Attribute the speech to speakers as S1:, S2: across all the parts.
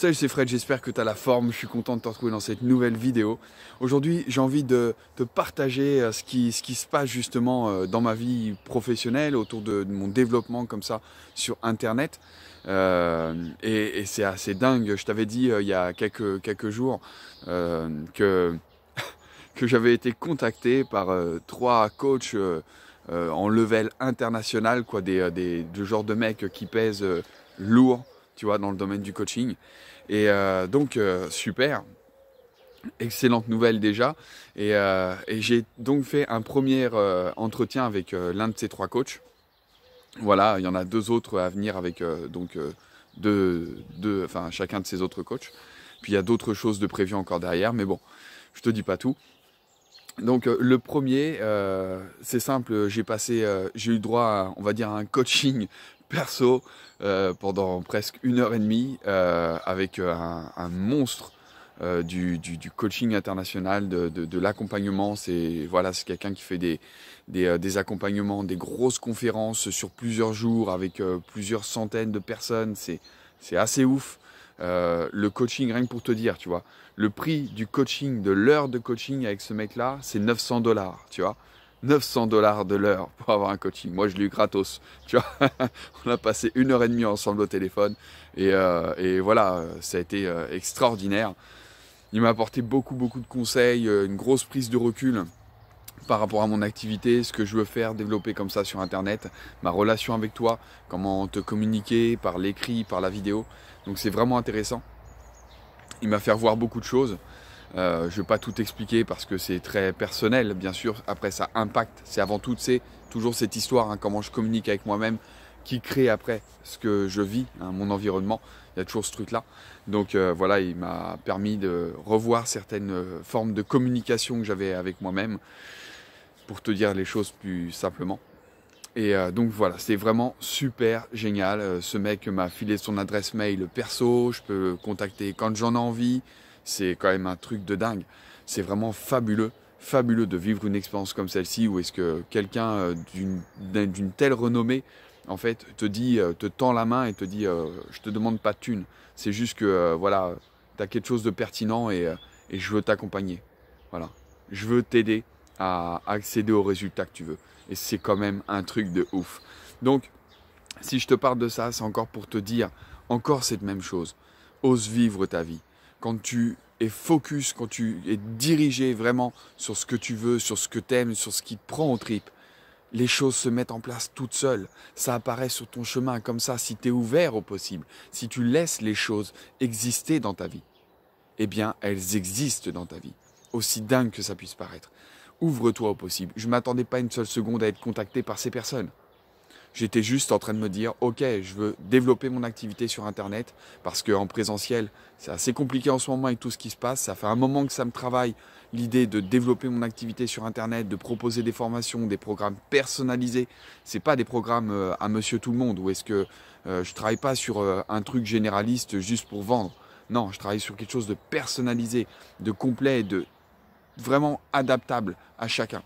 S1: Salut c'est Fred, j'espère que tu as la forme, je suis content de te retrouver dans cette nouvelle vidéo. Aujourd'hui j'ai envie de te partager euh, ce qui, ce qui se passe justement euh, dans ma vie professionnelle, autour de, mon développement comme ça sur internet. Euh, et, c'est assez dingue, je t'avais dit il y a quelques, quelques jours que, que j'avais été contacté par trois coachs en level international, quoi, des, des, de mecs qui pèsent lourd tu vois, dans le domaine du coaching. Et euh, donc, euh, super, Excellente nouvelle déjà. Euh, et, j'ai donc fait un premier entretien avec l'un de ces trois coachs. Voilà, il y en a deux autres à venir avec donc deux, deux, enfin chacun de ces autres coachs. Puis il y a d'autres choses de prévues encore derrière, mais bon, je te dis pas tout. Donc le premier, c'est simple, j'ai passé, j'ai eu droit, on va dire, à un coaching perso euh, pendant presque une heure et demie euh, avec euh, un, monstre du, du, coaching international, de, de, l'accompagnement. C'est voilà, c'est quelqu'un qui fait des, des, des, accompagnements, des grosses conférences sur plusieurs jours avec plusieurs centaines de personnes. C'est c'est assez ouf. le coaching, rien que pour te dire, tu vois, le prix du coaching, de l'heure de coaching avec ce mec-là, c'est 900 dollars, tu vois. 900 dollars de l'heure pour avoir un coaching. Moi, je l'ai eu gratos. Tu vois, on a passé une heure et demie ensemble au téléphone. Et, euh, et voilà, ça a été euh, extraordinaire. Il m'a apporté beaucoup, beaucoup de conseils, euh, une grosse prise de recul par rapport à mon activité, ce que je veux faire, développer comme ça sur Internet, ma relation avec toi, comment te communiquer par l'écrit, par la vidéo. Donc c'est vraiment intéressant. Il m'a fait voir beaucoup de choses. Euh, je ne vais pas tout expliquer parce que c'est très personnel, bien sûr. Après, ça impacte. C'est avant tout, c'est toujours cette histoire, hein, comment je communique avec moi-même, qui crée après ce que je vis, hein, mon environnement. Il y a toujours ce truc-là. Donc euh, voilà, il m'a permis de revoir certaines euh, formes de communication que j'avais avec moi-même pour te dire les choses plus simplement. Et donc voilà, c'était vraiment super génial. ce mec m'a filé son adresse mail perso, je peux contacter quand j'en ai envie. C'est quand même un truc de dingue. C'est vraiment fabuleux, fabuleux de vivre une expérience comme celle-ci où est-ce que quelqu'un euh, d'une telle renommée en fait, te dit, euh, te tend la main et te dit, je euh, je te demande pas de thune. C'est juste que, voilà, tu as quelque chose de pertinent et, et je veux t'accompagner. Voilà. Je veux t'aider à accéder aux résultats que tu veux. Et c'est quand même un truc de ouf. Donc, si je te parle de ça, c'est encore pour te dire encore cette même chose. Ose vivre ta vie quand tu es focus, quand tu es dirigé vraiment sur ce que tu veux, sur ce que tu aimes, sur ce qui te prend au trip, les choses se mettent en place toutes seules. Ça apparaît sur ton chemin comme ça si tu es ouvert au possible, si tu laisses les choses exister dans ta vie. Eh bien, elles existent dans ta vie, aussi dingue que ça puisse paraître. Ouvre-toi au possible. Je ne m'attendais pas une seule seconde à être contacté par ces personnes. J'étais juste en train de me dire, ok, je veux développer mon activité sur Internet parce qu'en présentiel, c'est assez compliqué en ce moment avec tout ce qui se passe. Ça fait un moment que ça me travaille l'idée de développer mon activité sur Internet, de proposer des formations, des programmes personnalisés. Ce n'est pas des programmes euh, à Monsieur Tout le Monde où est-ce que euh, je travaille pas sur euh, un truc généraliste juste pour vendre. Non, je travaille sur quelque chose de personnalisé, de complet, de vraiment adaptable à chacun.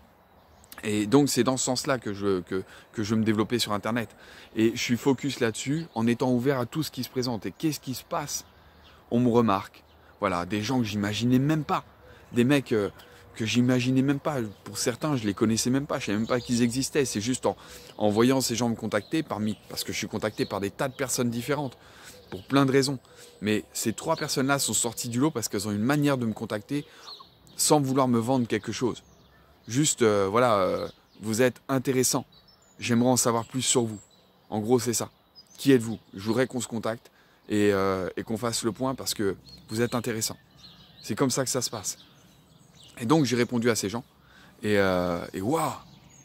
S1: Et donc c'est dans ce sens-là que je, que, je me développais sur Internet. Et je suis focus là-dessus en étant ouvert à tout ce qui se présente. Et qu'est-ce qui se passe On me remarque. Voilà, des gens que j'imaginais même pas. Des mecs euh, que j'imaginais même pas. Pour certains, je les connaissais même pas. Je savais même pas qu'ils existaient. C'est juste en, en voyant ces gens me contacter parmi, parce que je suis contacté par des tas de personnes différentes pour plein de raisons. Mais ces trois personnes-là sont sorties du lot parce qu'elles ont une manière de me contacter sans vouloir me vendre quelque chose. Juste, euh, voilà, euh, vous êtes intéressant. J'aimerais en savoir plus sur vous. En gros, c'est ça. Qui êtes-vous Je voudrais qu'on se contacte euh, et, qu'on fasse le point parce que vous êtes intéressant. C'est comme ça que ça se passe. Et donc, j'ai répondu à ces gens. Et waouh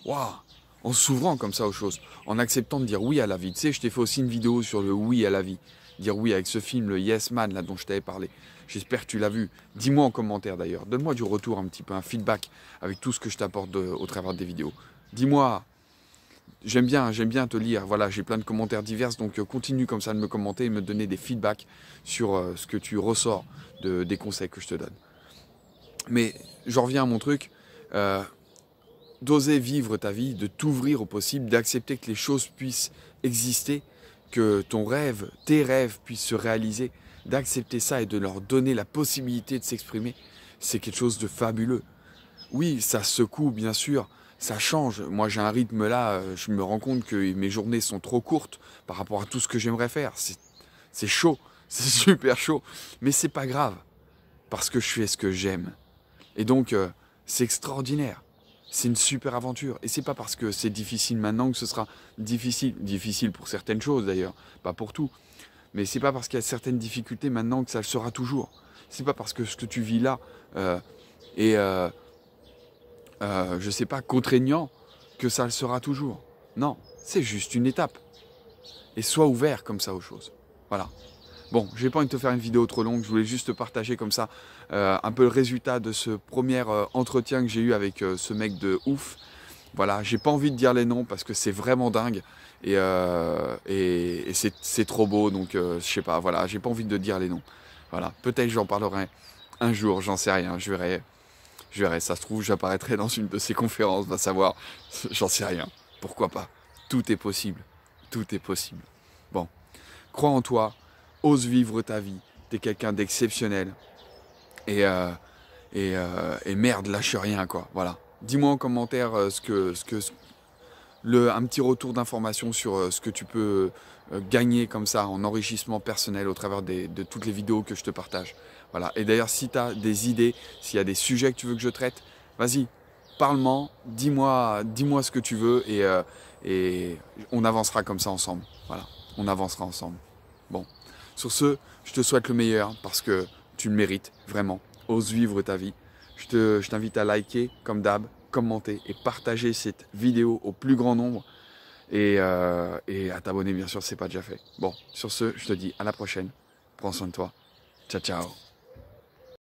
S1: Waouh En s'ouvrant comme ça aux choses, en acceptant de dire oui à la vie. Tu sais, je t'ai fait aussi une vidéo sur le oui à la vie. Dire oui avec ce film, le Yes Man, là, dont je t'avais parlé. J'espère que tu l'as vu. Dis-moi en commentaire d'ailleurs. Donne-moi du retour un petit peu, un feedback avec tout ce que je t'apporte au travers des vidéos. Dis-moi. J'aime bien, j'aime bien te lire. Voilà, j'ai plein de commentaires divers, donc euh, continue comme ça de me commenter et me donner des feedbacks sur euh, ce que tu ressors des conseils que je te donne. Mais je reviens à mon truc. Euh, d'oser vivre ta vie, de t'ouvrir au possible, d'accepter que les choses puissent exister, que ton rêve, tes rêves puissent se réaliser, d'accepter ça et de leur donner la possibilité de s'exprimer, c'est quelque chose de fabuleux. Oui, ça secoue, bien sûr, ça change. Moi, j'ai un rythme là, euh, je me rends compte que mes journées sont trop courtes par rapport à tout ce que j'aimerais faire. C'est chaud, c'est super chaud, mais c'est pas grave parce que je fais ce que j'aime. Et donc, euh, c'est extraordinaire. C'est une super aventure. Et c'est pas parce que c'est difficile maintenant que ce sera difficile. Difficile pour certaines choses d'ailleurs, pas pour tout. Mais c'est pas parce qu'il y a certaines difficultés maintenant que ça le sera toujours. C'est pas parce que ce que tu vis là euh, est, euh, euh, je sais pas, contraignant que ça le sera toujours. Non, c'est juste une étape. Et sois ouvert comme ça aux choses. Voilà. Bon, je n'ai pas envie de te faire une vidéo trop longue, je voulais juste te partager comme ça euh, un peu le résultat de ce premier entretien que j'ai eu avec ce mec de ouf voilà, j'ai pas envie de dire les noms parce que c'est vraiment dingue et, euh, et, c'est trop beau, donc euh, je sais pas, voilà, j'ai pas envie de dire les noms. Voilà, peut-être j'en parlerai un jour, j'en sais rien, je verrai, je verrai, ça se trouve, j'apparaîtrai dans une de ces conférences, va savoir, j'en sais rien, pourquoi pas, tout est possible, tout est possible. Bon, crois en toi, ose vivre ta vie, t'es quelqu'un d'exceptionnel et, euh, et, et merde, lâche rien, quoi, voilà. Dis-moi en commentaire euh, ce que, ce que, le, un petit retour d'information sur euh, ce que tu peux euh, gagner comme ça en enrichissement personnel au travers de toutes les vidéos que je te partage. Voilà. Et d'ailleurs, si tu as des idées, s'il y a des sujets que tu veux que je traite, vas-y, parle-moi, dis-moi dis -moi ce que tu veux et, et on avancera comme ça ensemble. Voilà, on avancera ensemble. Bon, sur ce, je te souhaite le meilleur parce que tu le mérites vraiment. Ose vivre ta vie. Je t'invite à liker comme d'hab, commenter et partager cette vidéo au plus grand nombre. Et, euh, à t'abonner bien sûr, si n'est pas déjà fait. Bon, sur ce, je te dis à la prochaine. Prends soin de toi. Ciao, ciao.